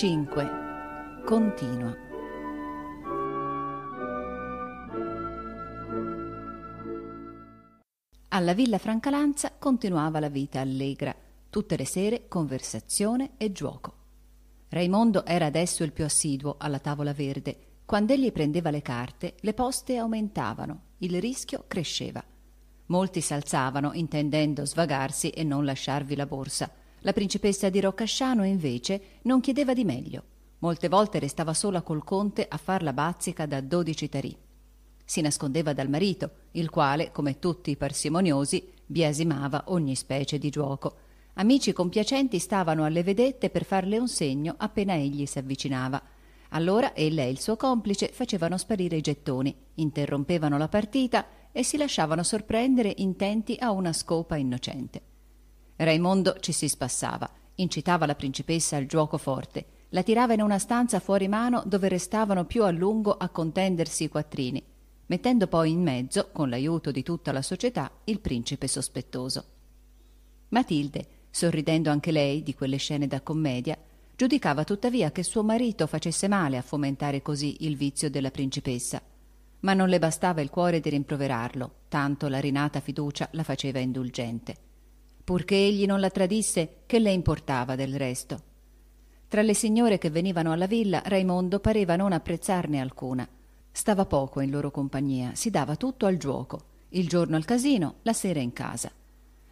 5. Continua. Alla Villa Francalanza continuava la vita allegra, tutte le sere conversazione e gioco. Raimondo era adesso il più assiduo alla tavola verde. Quando egli prendeva le carte, le poste aumentavano, il rischio cresceva. Molti s'alzavano intendendo svagarsi e non lasciarvi la borsa la principessa di Roccasciano, invece, non chiedeva di meglio. Molte volte restava sola col conte a far la bazzica da dodici tarì. Si nascondeva dal marito, il quale, come tutti i parsimoniosi, biasimava ogni specie di gioco. Amici compiacenti stavano alle vedette per farle un segno appena egli si avvicinava. Allora ella e il suo complice facevano sparire i gettoni, interrompevano la partita e si lasciavano sorprendere intenti a una scopa innocente. Raimondo ci si spassava, incitava la principessa al giuoco forte, la tirava in una stanza fuori mano dove restavano più a lungo a contendersi i quattrini, mettendo poi in mezzo, con l'aiuto di tutta la società, il principe sospettoso. Matilde, sorridendo anche lei di quelle scene da commedia, giudicava tuttavia che suo marito facesse male a fomentare così il vizio della principessa, ma non le bastava il cuore di rimproverarlo, tanto la rinata fiducia la faceva indulgente purché egli non la tradisse, che le importava del resto. Tra le signore che venivano alla villa, Raimondo pareva non apprezzarne alcuna. Stava poco in loro compagnia, si dava tutto al giuoco, il giorno al casino, la sera in casa.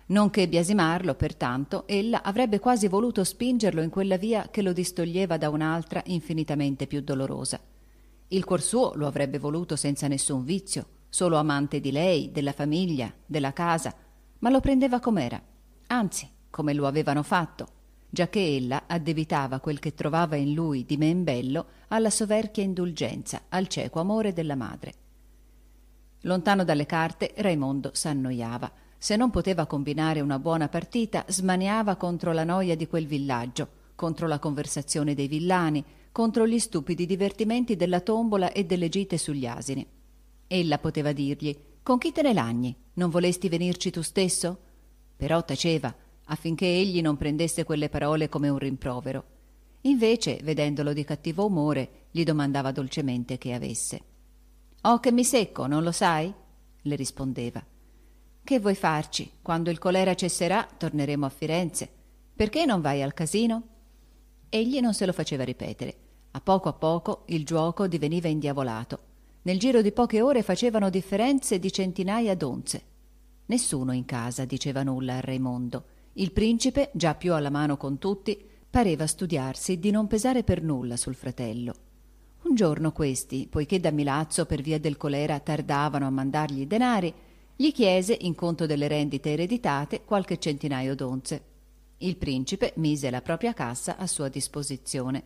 Non che biasimarlo, pertanto, ella avrebbe quasi voluto spingerlo in quella via che lo distoglieva da un'altra infinitamente più dolorosa. Il cuor suo lo avrebbe voluto senza nessun vizio, solo amante di lei, della famiglia, della casa, ma lo prendeva com'era anzi come lo avevano fatto giacché ella addebitava quel che trovava in lui di men bello alla soverchia indulgenza al cieco amore della madre lontano dalle carte raimondo s'annoiava se non poteva combinare una buona partita smaniava contro la noia di quel villaggio contro la conversazione dei villani contro gli stupidi divertimenti della tombola e delle gite sugli asini ella poteva dirgli con chi te ne lagni non volesti venirci tu stesso però taceva affinché egli non prendesse quelle parole come un rimprovero. Invece, vedendolo di cattivo umore, gli domandava dolcemente che avesse. Oh, che mi secco, non lo sai? le rispondeva. Che vuoi farci? Quando il colera cesserà, torneremo a Firenze. Perché non vai al casino? Egli non se lo faceva ripetere. A poco a poco il giuoco diveniva indiavolato. Nel giro di poche ore facevano differenze di centinaia d'onze Nessuno in casa diceva nulla a Raimondo. Il principe, già più alla mano con tutti, pareva studiarsi di non pesare per nulla sul fratello. Un giorno questi, poiché da Milazzo per via del colera tardavano a mandargli i denari, gli chiese, in conto delle rendite ereditate, qualche centinaio d'onze. Il principe mise la propria cassa a sua disposizione.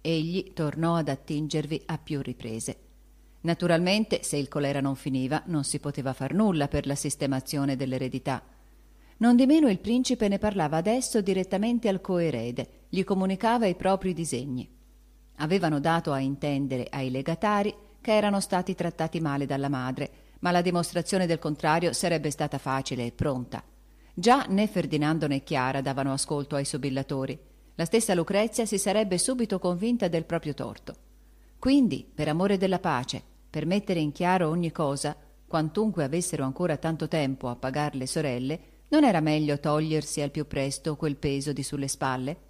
Egli tornò ad attingervi a più riprese. Naturalmente, se il colera non finiva, non si poteva far nulla per la sistemazione dell'eredità. Nondimeno il principe ne parlava adesso direttamente al coerede, gli comunicava i propri disegni. Avevano dato a intendere ai legatari che erano stati trattati male dalla madre, ma la dimostrazione del contrario sarebbe stata facile e pronta. Già né Ferdinando né Chiara davano ascolto ai sobillatori. La stessa Lucrezia si sarebbe subito convinta del proprio torto. Quindi, per amore della pace, per mettere in chiaro ogni cosa, quantunque avessero ancora tanto tempo a pagar le sorelle, non era meglio togliersi al più presto quel peso di sulle spalle?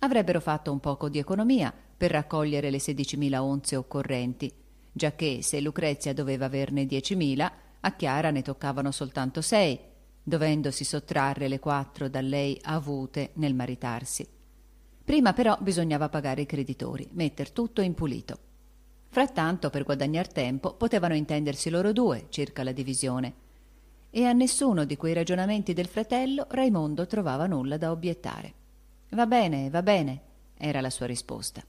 Avrebbero fatto un poco di economia per raccogliere le 16.000 onze occorrenti, giacché se Lucrezia doveva averne 10.000, a Chiara ne toccavano soltanto 6, dovendosi sottrarre le 4 da lei avute nel maritarsi. Prima però bisognava pagare i creditori, metter tutto in pulito. Frattanto, per guadagnar tempo, potevano intendersi loro due circa la divisione. E a nessuno di quei ragionamenti del fratello Raimondo trovava nulla da obiettare. Va bene, va bene, era la sua risposta.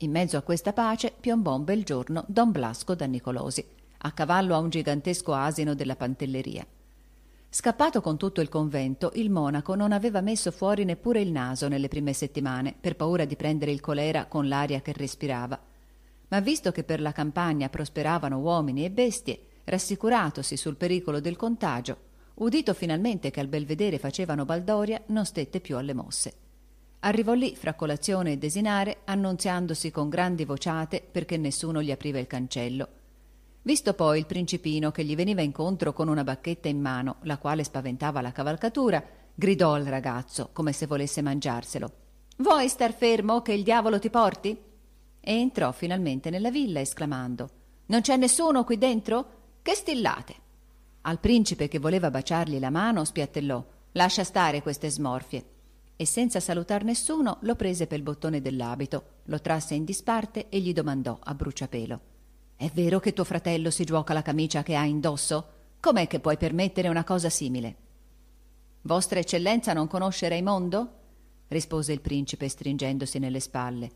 In mezzo a questa pace piombò un bel giorno don Blasco da Nicolosi, a cavallo a un gigantesco asino della pantelleria. Scappato con tutto il convento, il monaco non aveva messo fuori neppure il naso nelle prime settimane, per paura di prendere il colera con l'aria che respirava ma visto che per la campagna prosperavano uomini e bestie, rassicuratosi sul pericolo del contagio, udito finalmente che al belvedere facevano baldoria, non stette più alle mosse. Arrivò lì fra colazione e desinare, annunziandosi con grandi vociate perché nessuno gli apriva il cancello. Visto poi il principino che gli veniva incontro con una bacchetta in mano, la quale spaventava la cavalcatura, gridò al ragazzo come se volesse mangiarselo. Vuoi star fermo che il diavolo ti porti? e entrò finalmente nella villa esclamando Non c'è nessuno qui dentro? Che stillate! Al principe che voleva baciargli la mano spiattellò Lascia stare queste smorfie e senza salutar nessuno lo prese pel bottone dell'abito, lo trasse in disparte e gli domandò a bruciapelo È vero che tuo fratello si gioca la camicia che ha indosso? Com'è che puoi permettere una cosa simile? Vostra eccellenza non conosce Raimondo? rispose il principe stringendosi nelle spalle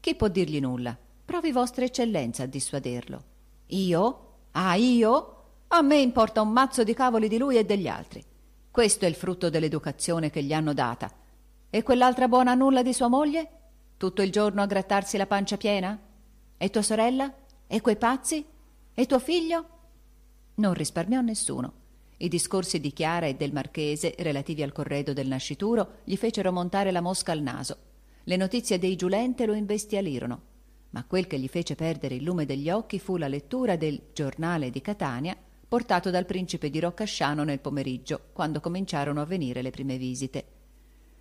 chi può dirgli nulla? Provi Vostra Eccellenza a dissuaderlo. Io? Ah, io? A me importa un mazzo di cavoli di lui e degli altri. Questo è il frutto dell'educazione che gli hanno data. E quell'altra buona nulla di sua moglie? Tutto il giorno a grattarsi la pancia piena? E tua sorella? E quei pazzi? E tuo figlio? Non risparmiò nessuno. I discorsi di Chiara e del Marchese relativi al corredo del nascituro gli fecero montare la mosca al naso le notizie dei Giulente lo imbestialirono, ma quel che gli fece perdere il lume degli occhi fu la lettura del giornale di Catania portato dal principe di Roccasciano nel pomeriggio, quando cominciarono a venire le prime visite.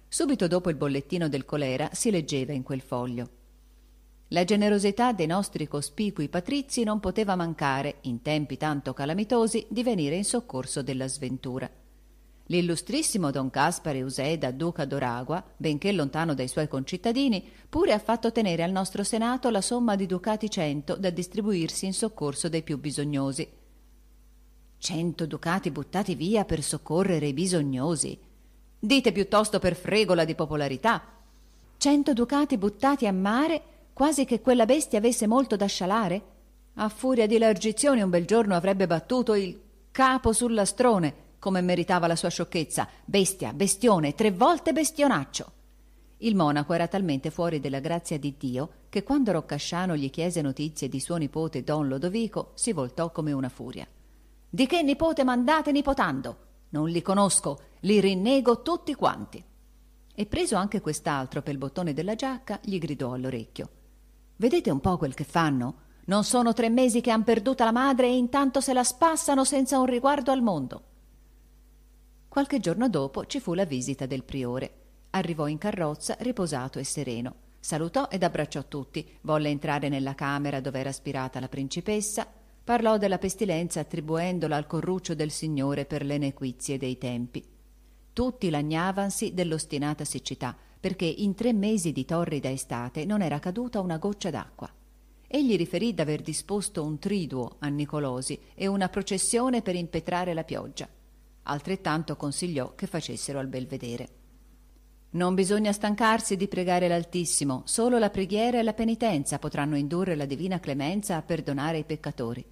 Subito dopo il bollettino del colera si leggeva in quel foglio. La generosità dei nostri cospicui patrizi non poteva mancare, in tempi tanto calamitosi, di venire in soccorso della sventura. L'illustrissimo don Caspare Useida, duca d'Oragua, benché lontano dai suoi concittadini, pure ha fatto tenere al nostro senato la somma di ducati cento da distribuirsi in soccorso dei più bisognosi. Cento ducati buttati via per soccorrere i bisognosi. Dite piuttosto per fregola di popolarità. Cento ducati buttati a mare, quasi che quella bestia avesse molto da scialare. A furia di largizioni un bel giorno avrebbe battuto il capo sull'astrone come meritava la sua sciocchezza, bestia, bestione, tre volte bestionaccio. Il monaco era talmente fuori della grazia di Dio che quando Roccasciano gli chiese notizie di suo nipote Don Lodovico si voltò come una furia. Di che nipote mandate nipotando? Non li conosco, li rinnego tutti quanti. E preso anche quest'altro pel bottone della giacca, gli gridò all'orecchio. Vedete un po' quel che fanno? Non sono tre mesi che han perduta la madre e intanto se la spassano senza un riguardo al mondo. Qualche giorno dopo ci fu la visita del priore. Arrivò in carrozza riposato e sereno. Salutò ed abbracciò tutti, volle entrare nella camera dove era aspirata la principessa, parlò della pestilenza attribuendola al corruccio del Signore per le nequizie dei tempi. Tutti lagnavansi dell'ostinata siccità, perché in tre mesi di torrida estate non era caduta una goccia d'acqua. Egli riferì d'aver disposto un triduo a Nicolosi e una processione per impetrare la pioggia altrettanto consigliò che facessero al belvedere. Non bisogna stancarsi di pregare l'Altissimo, solo la preghiera e la penitenza potranno indurre la divina clemenza a perdonare i peccatori.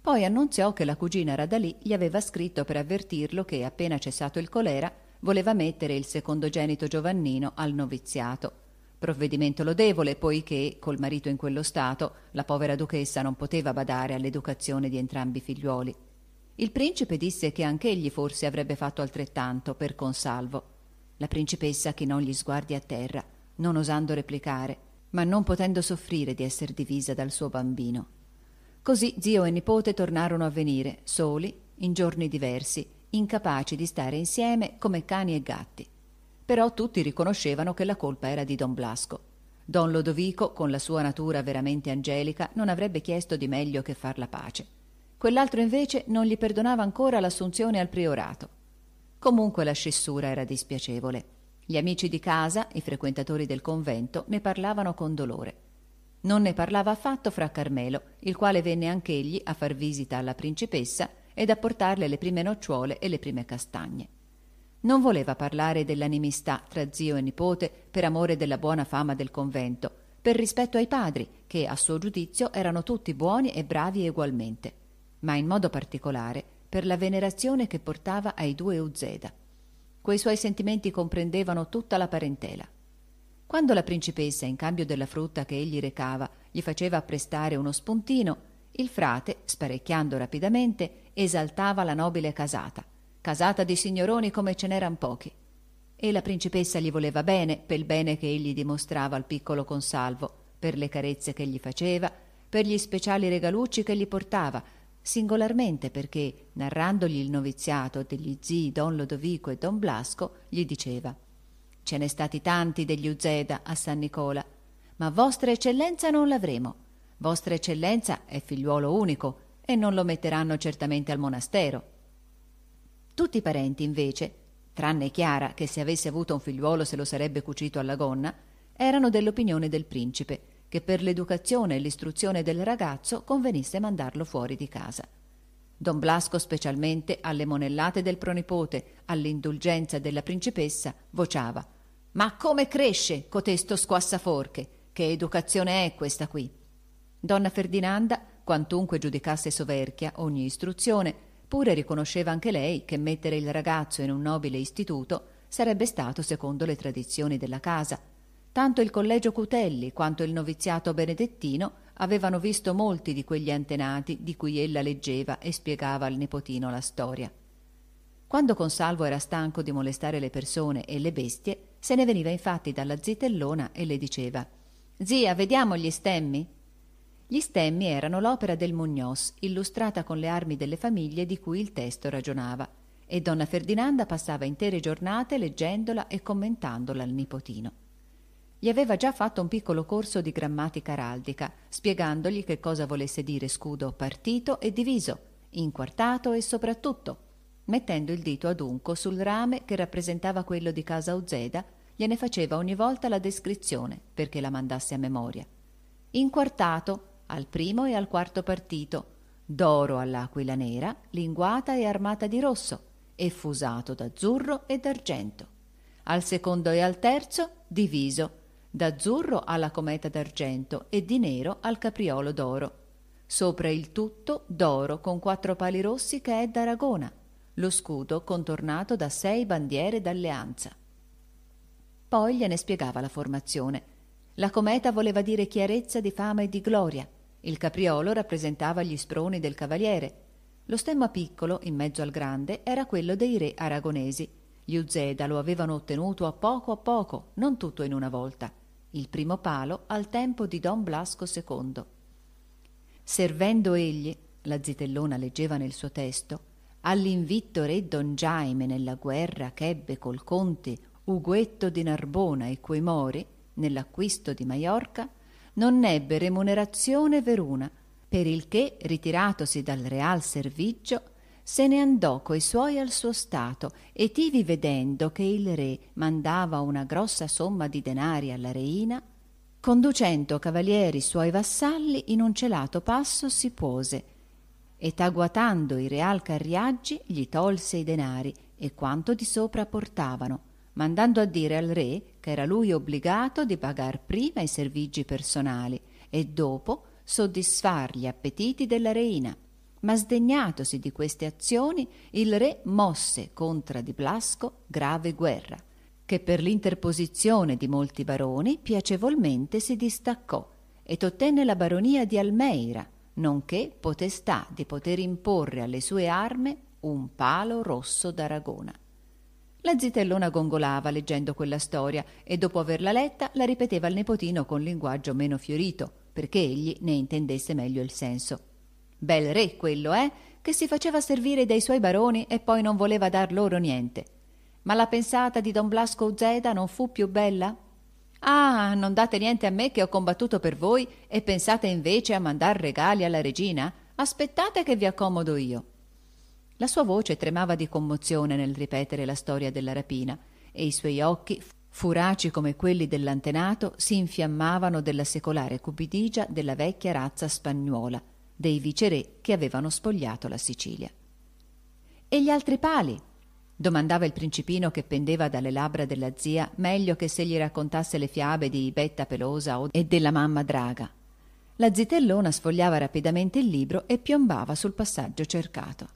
Poi annunziò che la cugina Radalì gli aveva scritto per avvertirlo che, appena cessato il colera, voleva mettere il secondogenito Giovannino al noviziato. Provvedimento lodevole, poiché, col marito in quello stato, la povera duchessa non poteva badare all'educazione di entrambi i figliuoli. Il principe disse che anch'egli forse avrebbe fatto altrettanto per Consalvo. La principessa chinò gli sguardi a terra, non osando replicare, ma non potendo soffrire di esser divisa dal suo bambino. Così zio e nipote tornarono a venire, soli, in giorni diversi, incapaci di stare insieme come cani e gatti. Però tutti riconoscevano che la colpa era di Don Blasco. Don Lodovico, con la sua natura veramente angelica, non avrebbe chiesto di meglio che far la pace quell'altro invece non gli perdonava ancora l'assunzione al priorato. Comunque la scissura era dispiacevole. Gli amici di casa, i frequentatori del convento, ne parlavano con dolore. Non ne parlava affatto fra Carmelo, il quale venne anch'egli a far visita alla principessa ed a portarle le prime nocciuole e le prime castagne. Non voleva parlare dell'animistà tra zio e nipote per amore della buona fama del convento, per rispetto ai padri, che a suo giudizio erano tutti buoni e bravi egualmente ma in modo particolare per la venerazione che portava ai due Uzeda. Quei suoi sentimenti comprendevano tutta la parentela. Quando la principessa, in cambio della frutta che egli recava, gli faceva apprestare uno spuntino, il frate, sparecchiando rapidamente, esaltava la nobile casata, casata di signoroni come ce n'eran pochi. E la principessa gli voleva bene per il bene che egli dimostrava al piccolo consalvo, per le carezze che gli faceva, per gli speciali regalucci che gli portava, singolarmente perché, narrandogli il noviziato degli zii Don Lodovico e Don Blasco, gli diceva Ce n'è stati tanti degli Uzeda a San Nicola, ma Vostra Eccellenza non l'avremo. Vostra Eccellenza è figliuolo unico e non lo metteranno certamente al monastero. Tutti i parenti, invece, tranne Chiara, che se avesse avuto un figliuolo se lo sarebbe cucito alla gonna, erano dell'opinione del principe, che per l'educazione e l'istruzione del ragazzo convenisse mandarlo fuori di casa. Don Blasco specialmente alle monellate del pronipote, all'indulgenza della principessa, vociava Ma come cresce cotesto squassaforche? Che educazione è questa qui? Donna Ferdinanda, quantunque giudicasse soverchia ogni istruzione, pure riconosceva anche lei che mettere il ragazzo in un nobile istituto sarebbe stato secondo le tradizioni della casa, Tanto il collegio Cutelli quanto il noviziato benedettino avevano visto molti di quegli antenati di cui ella leggeva e spiegava al nipotino la storia. Quando Consalvo era stanco di molestare le persone e le bestie, se ne veniva infatti dalla zitellona e le diceva Zia, vediamo gli stemmi? Gli stemmi erano l'opera del Mugnos, illustrata con le armi delle famiglie di cui il testo ragionava, e donna Ferdinanda passava intere giornate leggendola e commentandola al nipotino. Gli aveva già fatto un piccolo corso di grammatica araldica, spiegandogli che cosa volesse dire scudo partito e diviso, inquartato e soprattutto, mettendo il dito adunco sul rame che rappresentava quello di casa Uzeda, gliene faceva ogni volta la descrizione perché la mandasse a memoria. Inquartato al primo e al quarto partito, d'oro all'aquila nera, linguata e armata di rosso, e fusato d'azzurro e d'argento. Al secondo e al terzo, diviso d'azzurro alla cometa d'argento e di nero al capriolo d'oro. Sopra il tutto d'oro con quattro pali rossi che è d'Aragona, lo scudo contornato da sei bandiere d'alleanza. Poi gliene spiegava la formazione. La cometa voleva dire chiarezza di fama e di gloria, il capriolo rappresentava gli sproni del cavaliere, lo stemma piccolo, in mezzo al grande, era quello dei re aragonesi. Gli Uzeda lo avevano ottenuto a poco a poco, non tutto in una volta il primo palo al tempo di don Blasco II. Servendo egli, la zitellona leggeva nel suo testo, all'invitto re don Jaime nella guerra ch'ebbe col conte Uguetto di Narbona e quei mori, nell'acquisto di Maiorca, non ebbe remunerazione veruna, per il che, ritiratosi dal real servigio, se ne andò coi suoi al suo stato e Tivi vedendo che il re mandava una grossa somma di denari alla reina, conducendo cavalieri suoi vassalli in un celato passo si pose e taguatando i real carriaggi gli tolse i denari e quanto di sopra portavano, mandando a dire al re che era lui obbligato di pagar prima i servigi personali e dopo soddisfar gli appetiti della reina ma sdegnatosi di queste azioni, il re mosse contra di Blasco grave guerra, che per l'interposizione di molti baroni piacevolmente si distaccò ed ottenne la baronia di Almeira, nonché potestà di poter imporre alle sue arme un palo rosso d'Aragona. La zitellona gongolava leggendo quella storia e dopo averla letta la ripeteva al nipotino con linguaggio meno fiorito, perché egli ne intendesse meglio il senso. Bel re quello, eh? Che si faceva servire dai suoi baroni e poi non voleva dar loro niente. Ma la pensata di Don Blasco Uzeda non fu più bella? Ah, non date niente a me che ho combattuto per voi e pensate invece a mandar regali alla regina? Aspettate che vi accomodo io. La sua voce tremava di commozione nel ripetere la storia della rapina e i suoi occhi, furaci come quelli dell'antenato, si infiammavano della secolare cupidigia della vecchia razza spagnuola dei viceré che avevano spogliato la Sicilia. E gli altri pali? domandava il principino che pendeva dalle labbra della zia, meglio che se gli raccontasse le fiabe di Betta Pelosa e della mamma Draga. La zitellona sfogliava rapidamente il libro e piombava sul passaggio cercato.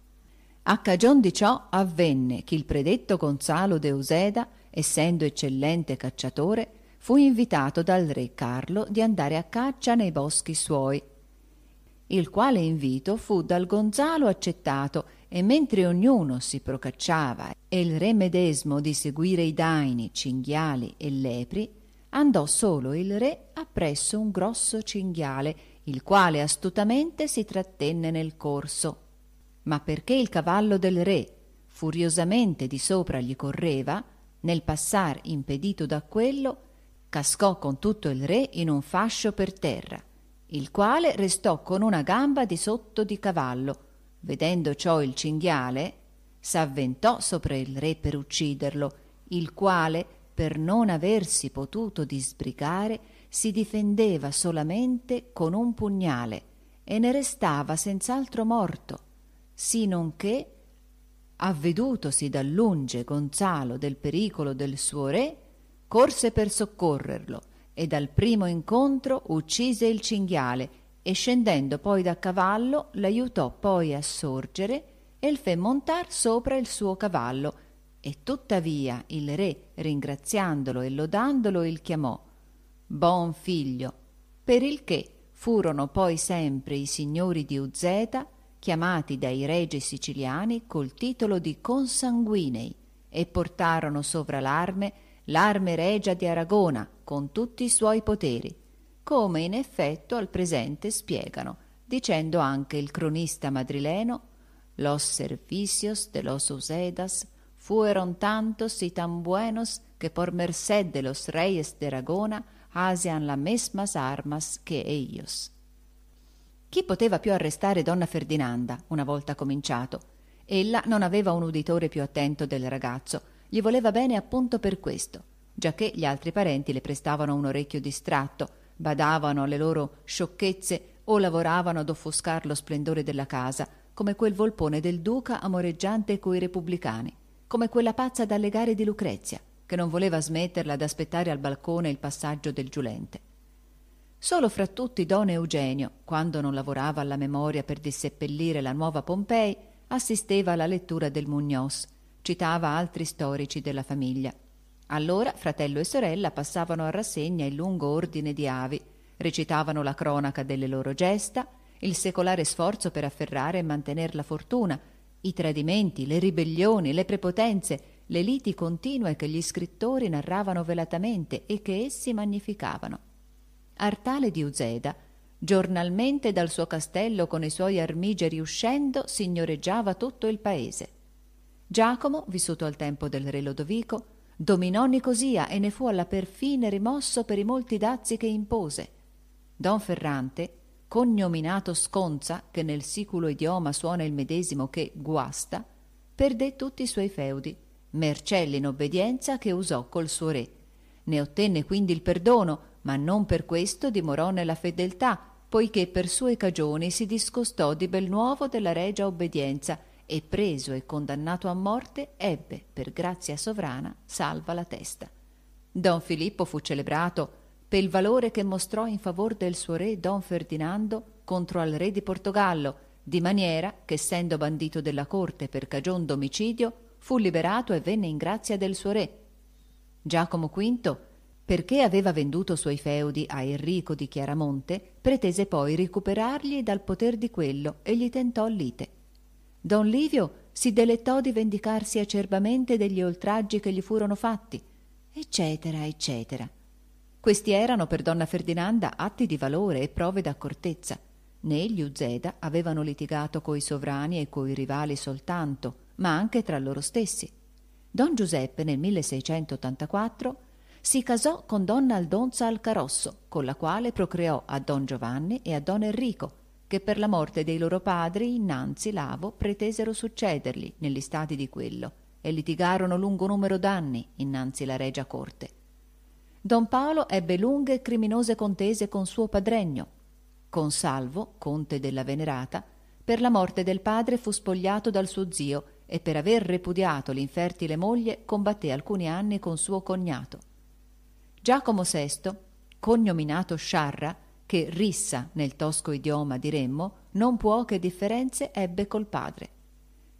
A cagion di ciò avvenne che il predetto Gonzalo de Useda, essendo eccellente cacciatore, fu invitato dal re Carlo di andare a caccia nei boschi suoi il quale invito fu dal Gonzalo accettato e mentre ognuno si procacciava e il re medesmo di seguire i daini, cinghiali e lepri, andò solo il re appresso un grosso cinghiale, il quale astutamente si trattenne nel corso. Ma perché il cavallo del re furiosamente di sopra gli correva, nel passar impedito da quello, cascò con tutto il re in un fascio per terra il quale restò con una gamba di sotto di cavallo. Vedendo ciò il cinghiale, s'avventò sopra il re per ucciderlo, il quale, per non aversi potuto disbrigare, si difendeva solamente con un pugnale e ne restava senz'altro morto, sinonché, avvedutosi da lunge Gonzalo del pericolo del suo re, corse per soccorrerlo, e dal primo incontro uccise il cinghiale e scendendo poi da cavallo l'aiutò poi a sorgere e il fe montar sopra il suo cavallo e tuttavia il re ringraziandolo e lodandolo il chiamò buon figlio per il che furono poi sempre i signori di Uzzeta chiamati dai regi siciliani col titolo di consanguinei e portarono sovra l'arme l'arme regia di Aragona, con tutti i suoi poteri, come in effetto al presente spiegano, dicendo anche il cronista madrileno «Los servicios de los Usedas fueron tantos y tan buenos que por merced de los reyes de Aragona asian las mismas armas que ellos». Chi poteva più arrestare donna Ferdinanda, una volta cominciato? Ella non aveva un uditore più attento del ragazzo, gli voleva bene appunto per questo, giacché gli altri parenti le prestavano un orecchio distratto, badavano alle loro sciocchezze o lavoravano ad offuscar lo splendore della casa, come quel volpone del duca amoreggiante coi repubblicani, come quella pazza da legare di Lucrezia, che non voleva smetterla ad aspettare al balcone il passaggio del giulente. Solo fra tutti don Eugenio, quando non lavorava alla memoria per disseppellire la nuova Pompei, assisteva alla lettura del Mugnos, citava altri storici della famiglia. Allora fratello e sorella passavano a rassegna il lungo ordine di avi, recitavano la cronaca delle loro gesta, il secolare sforzo per afferrare e mantenere la fortuna, i tradimenti, le ribellioni, le prepotenze, le liti continue che gli scrittori narravano velatamente e che essi magnificavano. Artale di Uzeda, giornalmente dal suo castello con i suoi armigeri uscendo, signoreggiava tutto il paese. Giacomo, vissuto al tempo del re Lodovico, dominò Nicosia e ne fu alla perfine rimosso per i molti dazi che impose. Don Ferrante, cognominato Sconza, che nel siculo idioma suona il medesimo che guasta, perdé tutti i suoi feudi, mercè in obbedienza che usò col suo re. Ne ottenne quindi il perdono, ma non per questo dimorò nella fedeltà, poiché per sue cagioni si discostò di bel nuovo della regia obbedienza e preso e condannato a morte ebbe, per grazia sovrana, salva la testa. Don Filippo fu celebrato per il valore che mostrò in favor del suo re Don Ferdinando contro al re di Portogallo, di maniera che, essendo bandito della corte per cagion d'omicidio, fu liberato e venne in grazia del suo re. Giacomo V, perché aveva venduto suoi feudi a Enrico di Chiaramonte, pretese poi recuperargli dal poter di quello e gli tentò lite. Don Livio si delettò di vendicarsi acerbamente degli oltraggi che gli furono fatti, eccetera, eccetera. Questi erano per donna Ferdinanda atti di valore e prove d'accortezza. Né gli Uzeda avevano litigato coi sovrani e coi rivali soltanto, ma anche tra loro stessi. Don Giuseppe nel 1684 si casò con donna Aldonza Alcarosso, con la quale procreò a Don Giovanni e a Don Enrico, che per la morte dei loro padri innanzi Lavo pretesero succederli negli stati di quello e litigarono lungo numero d'anni innanzi la regia corte. Don Paolo ebbe lunghe e criminose contese con suo padregno. Con Salvo, conte della Venerata, per la morte del padre fu spogliato dal suo zio e per aver repudiato l'infertile moglie combatté alcuni anni con suo cognato. Giacomo VI, cognominato Sciarra, che rissa nel tosco idioma diremmo, non può che differenze ebbe col padre.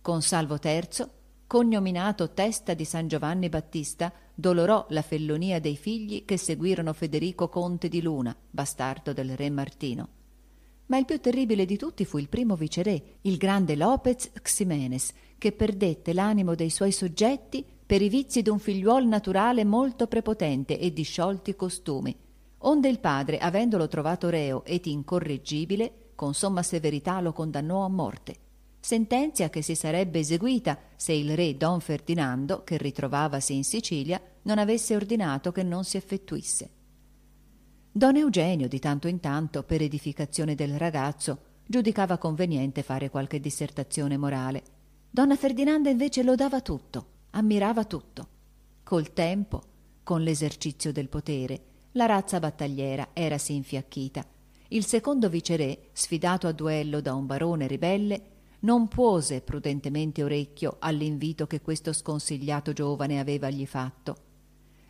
Con Salvo III, cognominato testa di San Giovanni Battista, dolorò la fellonia dei figli che seguirono Federico Conte di Luna, bastardo del re Martino. Ma il più terribile di tutti fu il primo viceré, il grande Lopez Ximenes, che perdette l'animo dei suoi soggetti per i vizi d'un figliuol naturale molto prepotente e disciolti costumi, Onde il padre, avendolo trovato reo ed incorreggibile, con somma severità lo condannò a morte. Sentenzia che si sarebbe eseguita se il re Don Ferdinando, che ritrovavasi in Sicilia, non avesse ordinato che non si effettuisse. Don Eugenio, di tanto in tanto, per edificazione del ragazzo, giudicava conveniente fare qualche dissertazione morale. Donna Ferdinanda invece lodava tutto, ammirava tutto. Col tempo, con l'esercizio del potere, la razza battagliera erasi infiacchita. Il secondo viceré, sfidato a duello da un barone ribelle, non puose prudentemente orecchio all'invito che questo sconsigliato giovane aveva gli fatto.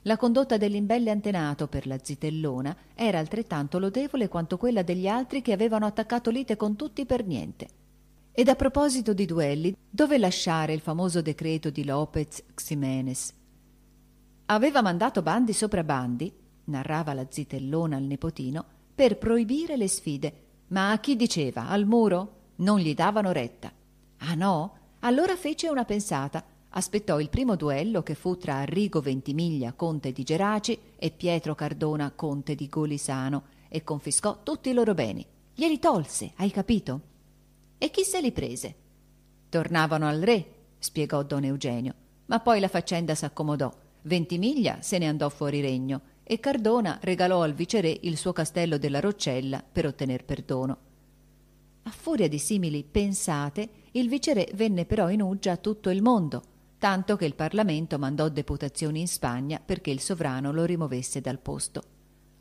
La condotta dell'imbelle antenato per la zitellona era altrettanto lodevole quanto quella degli altri che avevano attaccato lite con tutti per niente. Ed a proposito di duelli, dove lasciare il famoso decreto di Lopez Ximenes? Aveva mandato bandi sopra bandi narrava la zitellona al nipotino, per proibire le sfide. Ma a chi diceva? Al muro? Non gli davano retta. Ah no? Allora fece una pensata. Aspettò il primo duello che fu tra Arrigo Ventimiglia, conte di Geraci, e Pietro Cardona, conte di Golisano, e confiscò tutti i loro beni. Glieli tolse, hai capito? E chi se li prese? Tornavano al re, spiegò don Eugenio, ma poi la faccenda s'accomodò. Ventimiglia se ne andò fuori regno e Cardona regalò al viceré il suo castello della Roccella per ottener perdono. A furia di simili pensate, il viceré venne però in uggia a tutto il mondo, tanto che il Parlamento mandò deputazioni in Spagna perché il sovrano lo rimuovesse dal posto.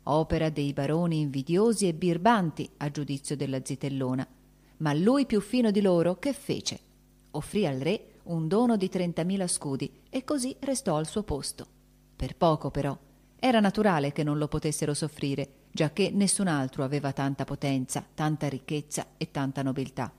Opera dei baroni invidiosi e birbanti, a giudizio della zitellona. Ma lui più fino di loro che fece? Offrì al re un dono di 30.000 scudi e così restò al suo posto. Per poco però, era naturale che non lo potessero soffrire, giacché nessun altro aveva tanta potenza, tanta ricchezza e tanta nobiltà.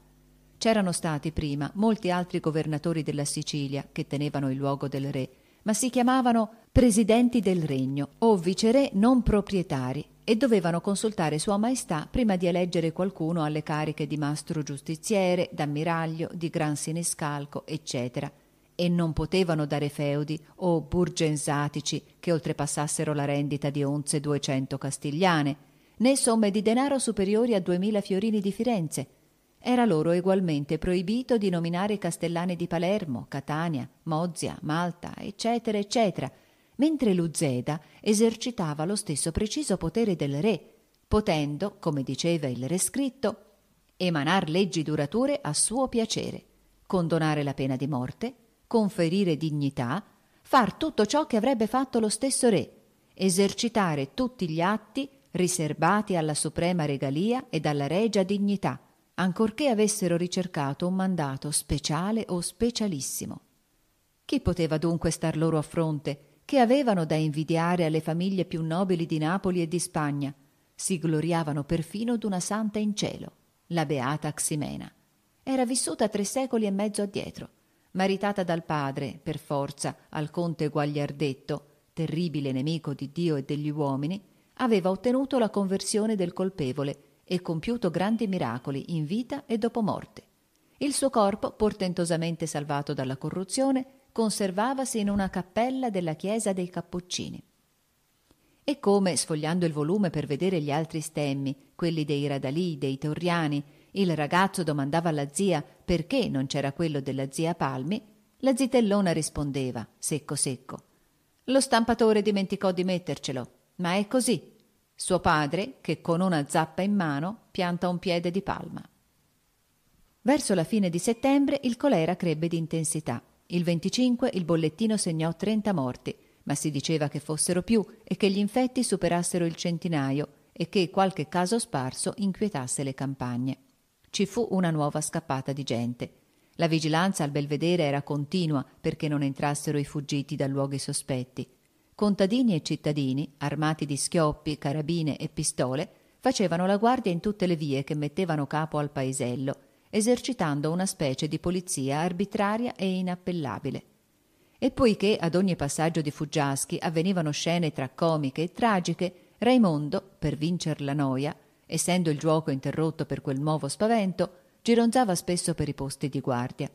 C'erano stati prima molti altri governatori della Sicilia che tenevano il luogo del re, ma si chiamavano presidenti del regno o viceré non proprietari e dovevano consultare Sua Maestà prima di eleggere qualcuno alle cariche di mastro giustiziere, d'ammiraglio, di gran siniscalco, eccetera e non potevano dare feudi o burgensatici che oltrepassassero la rendita di onze duecento castigliane, né somme di denaro superiori a duemila fiorini di Firenze. Era loro egualmente proibito di nominare castellani di Palermo, Catania, Mozia, Malta, eccetera, eccetera, mentre Luzeda esercitava lo stesso preciso potere del re, potendo, come diceva il rescritto, emanar leggi durature a suo piacere, condonare la pena di morte conferire dignità, far tutto ciò che avrebbe fatto lo stesso re, esercitare tutti gli atti riservati alla suprema regalia e alla regia dignità, ancorché avessero ricercato un mandato speciale o specialissimo. Chi poteva dunque star loro a fronte, che avevano da invidiare alle famiglie più nobili di Napoli e di Spagna, si gloriavano perfino d'una santa in cielo, la beata Ximena. Era vissuta tre secoli e mezzo addietro maritata dal padre, per forza, al conte Guagliardetto, terribile nemico di Dio e degli uomini, aveva ottenuto la conversione del colpevole e compiuto grandi miracoli in vita e dopo morte. Il suo corpo, portentosamente salvato dalla corruzione, conservavasi in una cappella della chiesa dei Cappuccini. E come, sfogliando il volume per vedere gli altri stemmi, quelli dei Radalì, dei Torriani, il ragazzo domandava alla zia perché non c'era quello della zia Palmi. La zitellona rispondeva, secco secco. Lo stampatore dimenticò di mettercelo, ma è così. Suo padre, che con una zappa in mano, pianta un piede di palma. Verso la fine di settembre il colera crebbe di intensità. Il 25 il bollettino segnò 30 morti, ma si diceva che fossero più e che gli infetti superassero il centinaio e che qualche caso sparso inquietasse le campagne. Ci fu una nuova scappata di gente. La vigilanza al belvedere era continua perché non entrassero i fuggiti da luoghi sospetti. Contadini e cittadini, armati di schioppi, carabine e pistole, facevano la guardia in tutte le vie che mettevano capo al paesello, esercitando una specie di polizia arbitraria e inappellabile. E poiché ad ogni passaggio di Fuggiaschi avvenivano scene tra comiche e tragiche, Raimondo, per vincer la noia, Essendo il giuoco interrotto per quel nuovo spavento, gironzava spesso per i posti di guardia.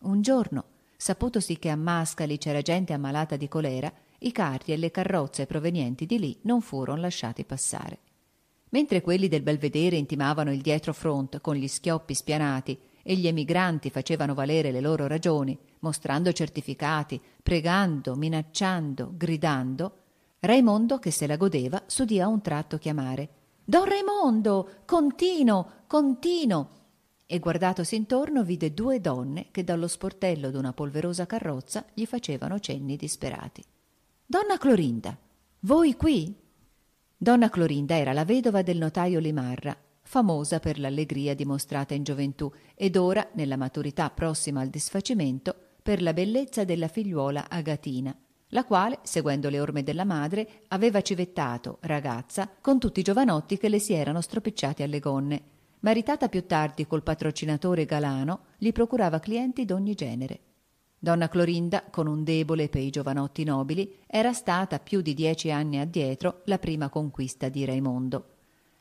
Un giorno, saputosi che a Mascali c'era gente ammalata di colera, i carri e le carrozze provenienti di lì non furono lasciati passare. Mentre quelli del belvedere intimavano il dietro front con gli schioppi spianati e gli emigranti facevano valere le loro ragioni, mostrando certificati, pregando, minacciando, gridando, Raimondo, che se la godeva, s'udì a un tratto chiamare Don Raimondo, contino, contino. E guardatosi intorno vide due donne che dallo sportello d'una polverosa carrozza gli facevano cenni disperati. Donna Clorinda, voi qui? Donna Clorinda era la vedova del notaio Limarra, famosa per l'allegria dimostrata in gioventù ed ora, nella maturità prossima al disfacimento, per la bellezza della figliuola Agatina, la quale, seguendo le orme della madre, aveva civettato, ragazza, con tutti i giovanotti che le si erano stropicciati alle gonne. Maritata più tardi col patrocinatore Galano, gli procurava clienti d'ogni genere. Donna Clorinda, con un debole per i giovanotti nobili, era stata più di dieci anni addietro la prima conquista di Raimondo.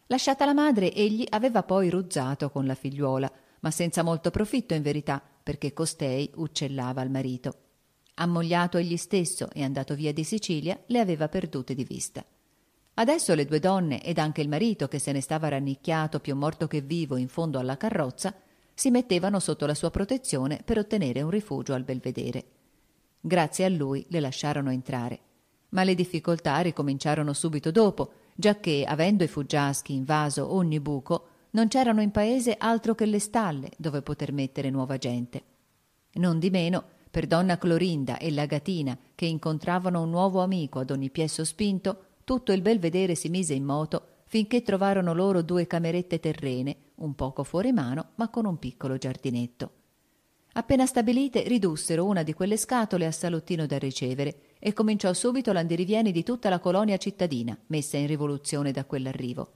Lasciata la madre, egli aveva poi ruzzato con la figliuola, ma senza molto profitto in verità, perché costei uccellava il marito. Ammogliato egli stesso e andato via di Sicilia, le aveva perdute di vista. Adesso le due donne ed anche il marito, che se ne stava rannicchiato più morto che vivo in fondo alla carrozza, si mettevano sotto la sua protezione per ottenere un rifugio al belvedere. Grazie a lui le lasciarono entrare. Ma le difficoltà ricominciarono subito dopo, giacché, avendo i fuggiaschi invaso ogni buco, non c'erano in paese altro che le stalle dove poter mettere nuova gente. Non di meno, per donna Clorinda e la gatina, che incontravano un nuovo amico ad ogni piè sospinto, tutto il belvedere si mise in moto finché trovarono loro due camerette terrene, un poco fuori mano, ma con un piccolo giardinetto. Appena stabilite, ridussero una di quelle scatole a salottino da ricevere e cominciò subito l'andirivieni di tutta la colonia cittadina, messa in rivoluzione da quell'arrivo.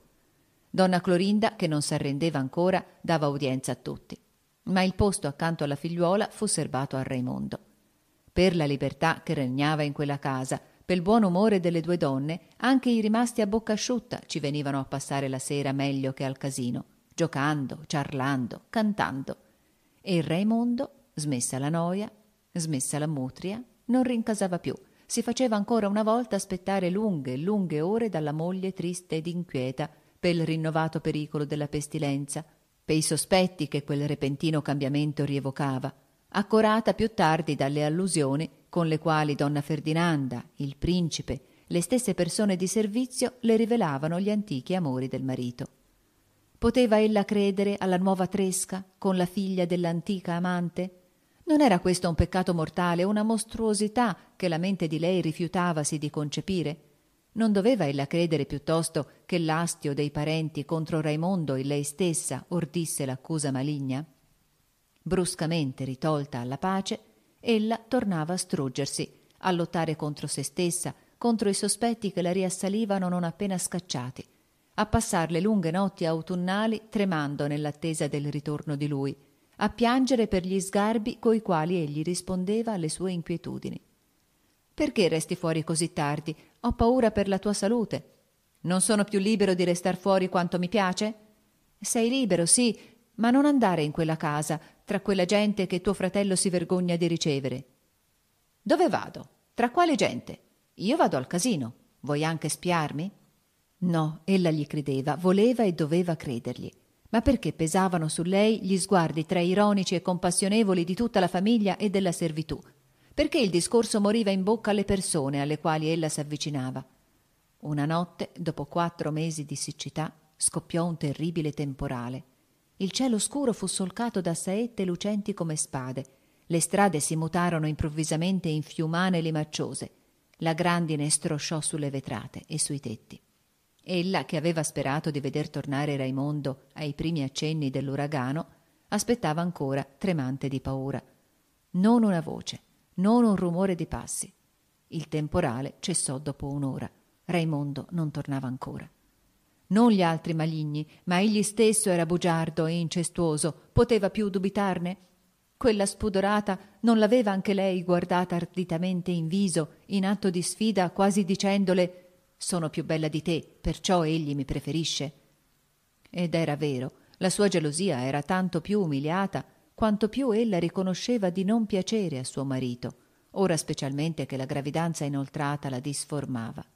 Donna Clorinda, che non s'arrendeva ancora, dava udienza a tutti ma il posto accanto alla figliuola fu serbato a Raimondo. Per la libertà che regnava in quella casa, pel buon umore delle due donne, anche i rimasti a bocca asciutta ci venivano a passare la sera meglio che al casino, giocando, ciarlando, cantando. E il Raimondo, smessa la noia, smessa la mutria, non rincasava più, si faceva ancora una volta aspettare lunghe, lunghe ore dalla moglie triste ed inquieta pel rinnovato pericolo della pestilenza, per i sospetti che quel repentino cambiamento rievocava, accorata più tardi dalle allusioni con le quali donna Ferdinanda, il principe, le stesse persone di servizio le rivelavano gli antichi amori del marito. Poteva ella credere alla nuova tresca con la figlia dell'antica amante? Non era questo un peccato mortale, una mostruosità che la mente di lei rifiutavasi di concepire? Non doveva ella credere piuttosto che l'astio dei parenti contro Raimondo e lei stessa ordisse l'accusa maligna? Bruscamente ritolta alla pace, ella tornava a struggersi, a lottare contro se stessa, contro i sospetti che la riassalivano non appena scacciati, a passar le lunghe notti autunnali tremando nell'attesa del ritorno di lui, a piangere per gli sgarbi coi quali egli rispondeva alle sue inquietudini. Perché resti fuori così tardi? Ho paura per la tua salute. Non sono più libero di restar fuori quanto mi piace? Sei libero, sì, ma non andare in quella casa, tra quella gente che tuo fratello si vergogna di ricevere. Dove vado? Tra quale gente? Io vado al casino. Vuoi anche spiarmi? No, ella gli credeva, voleva e doveva credergli. Ma perché pesavano su lei gli sguardi tra ironici e compassionevoli di tutta la famiglia e della servitù? perché il discorso moriva in bocca alle persone alle quali ella s'avvicinava. Una notte, dopo quattro mesi di siccità, scoppiò un terribile temporale. Il cielo scuro fu solcato da saette lucenti come spade. Le strade si mutarono improvvisamente in fiumane limacciose. La grandine strosciò sulle vetrate e sui tetti. Ella, che aveva sperato di veder tornare Raimondo ai primi accenni dell'uragano, aspettava ancora, tremante di paura. Non una voce, non un rumore di passi. Il temporale cessò dopo un'ora. Raimondo non tornava ancora. Non gli altri maligni, ma egli stesso era bugiardo e incestuoso. Poteva più dubitarne? Quella spudorata non l'aveva anche lei guardata arditamente in viso, in atto di sfida, quasi dicendole sono più bella di te, perciò egli mi preferisce. Ed era vero, la sua gelosia era tanto più umiliata quanto più ella riconosceva di non piacere a suo marito, ora specialmente che la gravidanza inoltrata la disformava.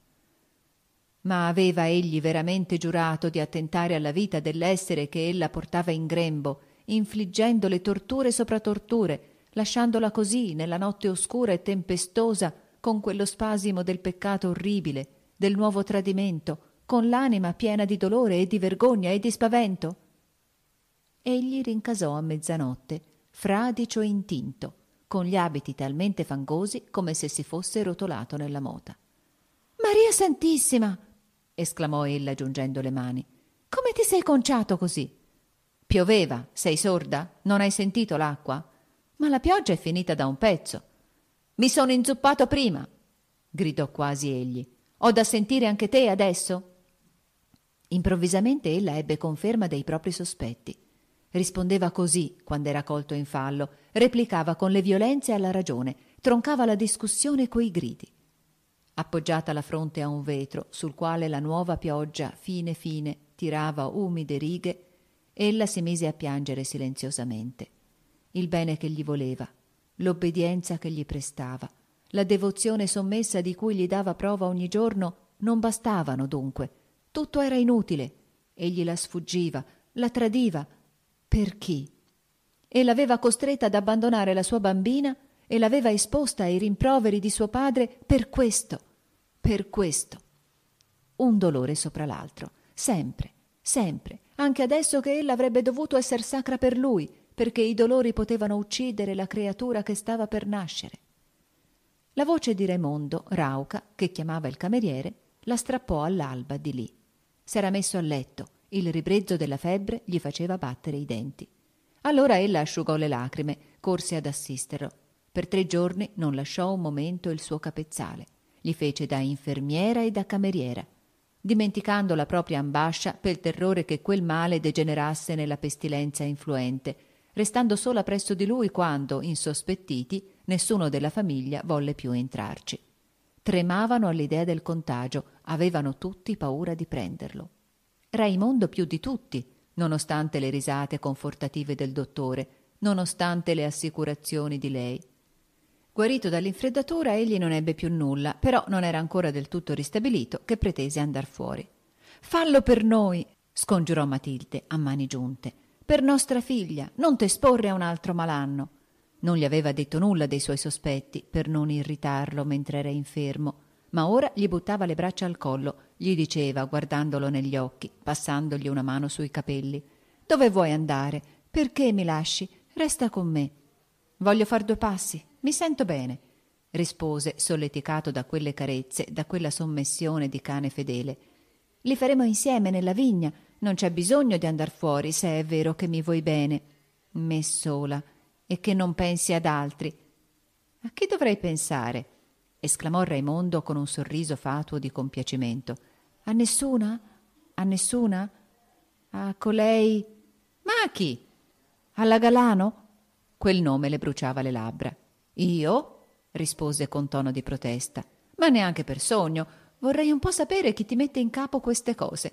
Ma aveva egli veramente giurato di attentare alla vita dell'essere che ella portava in grembo, infliggendole torture sopra torture, lasciandola così nella notte oscura e tempestosa con quello spasimo del peccato orribile, del nuovo tradimento, con l'anima piena di dolore e di vergogna e di spavento? egli rincasò a mezzanotte, fradicio e intinto, con gli abiti talmente fangosi come se si fosse rotolato nella mota. Maria Santissima! esclamò ella giungendo le mani. Come ti sei conciato così? Pioveva, sei sorda? Non hai sentito l'acqua? Ma la pioggia è finita da un pezzo. Mi sono inzuppato prima, gridò quasi egli. Ho da sentire anche te adesso? Improvvisamente ella ebbe conferma dei propri sospetti rispondeva così quando era colto in fallo, replicava con le violenze alla ragione, troncava la discussione coi gridi. Appoggiata la fronte a un vetro sul quale la nuova pioggia fine fine tirava umide righe, ella si mise a piangere silenziosamente. Il bene che gli voleva, l'obbedienza che gli prestava, la devozione sommessa di cui gli dava prova ogni giorno non bastavano dunque. Tutto era inutile. Egli la sfuggiva, la tradiva, per chi? E l'aveva costretta ad abbandonare la sua bambina e l'aveva esposta ai rimproveri di suo padre per questo, per questo. Un dolore sopra l'altro, sempre, sempre, anche adesso che ella avrebbe dovuto esser sacra per lui, perché i dolori potevano uccidere la creatura che stava per nascere. La voce di Raimondo, Rauca, che chiamava il cameriere, la strappò all'alba di lì. S'era messo a letto il ribrezzo della febbre gli faceva battere i denti. Allora ella asciugò le lacrime, corse ad assisterlo. Per tre giorni non lasciò un momento il suo capezzale. Gli fece da infermiera e da cameriera, dimenticando la propria ambascia per terrore che quel male degenerasse nella pestilenza influente, restando sola presso di lui quando, insospettiti, nessuno della famiglia volle più entrarci. Tremavano all'idea del contagio, avevano tutti paura di prenderlo. Raimondo più di tutti, nonostante le risate confortative del dottore, nonostante le assicurazioni di lei. Guarito dall'infreddatura, egli non ebbe più nulla, però non era ancora del tutto ristabilito che pretese andar fuori. Fallo per noi, scongiurò Matilde a mani giunte. Per nostra figlia, non t'esporre a un altro malanno. Non gli aveva detto nulla dei suoi sospetti per non irritarlo mentre era infermo ma ora gli buttava le braccia al collo, gli diceva, guardandolo negli occhi, passandogli una mano sui capelli. Dove vuoi andare? Perché mi lasci? Resta con me. Voglio far due passi, mi sento bene, rispose, solleticato da quelle carezze, da quella sommessione di cane fedele. Li faremo insieme nella vigna, non c'è bisogno di andar fuori se è vero che mi vuoi bene. Me sola, e che non pensi ad altri. A chi dovrei pensare? esclamò Raimondo con un sorriso fatuo di compiacimento. A nessuna? A nessuna? A colei? Ma a chi? Alla Galano? Quel nome le bruciava le labbra. Io? rispose con tono di protesta. Ma neanche per sogno. Vorrei un po' sapere chi ti mette in capo queste cose.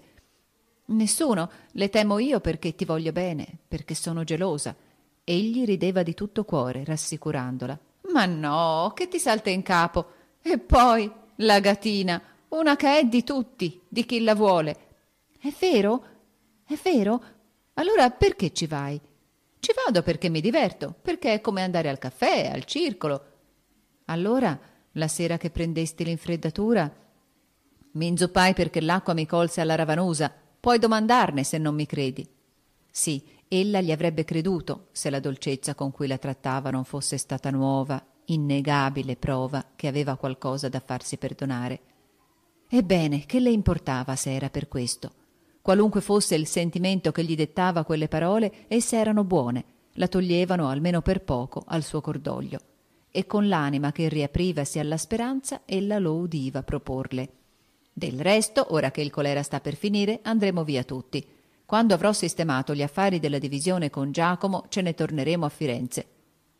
Nessuno, le temo io perché ti voglio bene, perché sono gelosa. Egli rideva di tutto cuore, rassicurandola. Ma no, che ti salta in capo? e poi la gatina una che è di tutti di chi la vuole è vero è vero allora perché ci vai ci vado perché mi diverto perché è come andare al caffè al circolo allora la sera che prendesti l'infreddatura mi inzuppai perché l'acqua mi colse alla ravanusa puoi domandarne se non mi credi sì ella gli avrebbe creduto se la dolcezza con cui la trattava non fosse stata nuova innegabile prova che aveva qualcosa da farsi perdonare. Ebbene, che le importava se era per questo? Qualunque fosse il sentimento che gli dettava quelle parole, esse erano buone, la toglievano almeno per poco al suo cordoglio. E con l'anima che riaprivasi alla speranza, ella lo udiva proporle. Del resto, ora che il colera sta per finire, andremo via tutti. Quando avrò sistemato gli affari della divisione con Giacomo, ce ne torneremo a Firenze.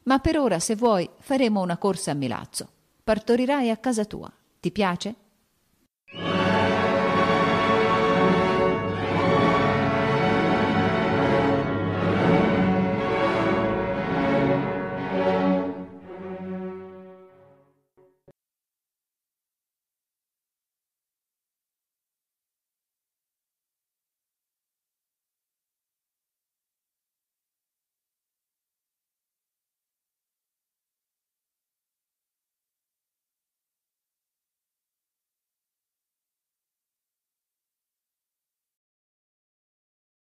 Ma per ora, se vuoi, faremo una corsa a Milazzo. Partorirai a casa tua. Ti piace?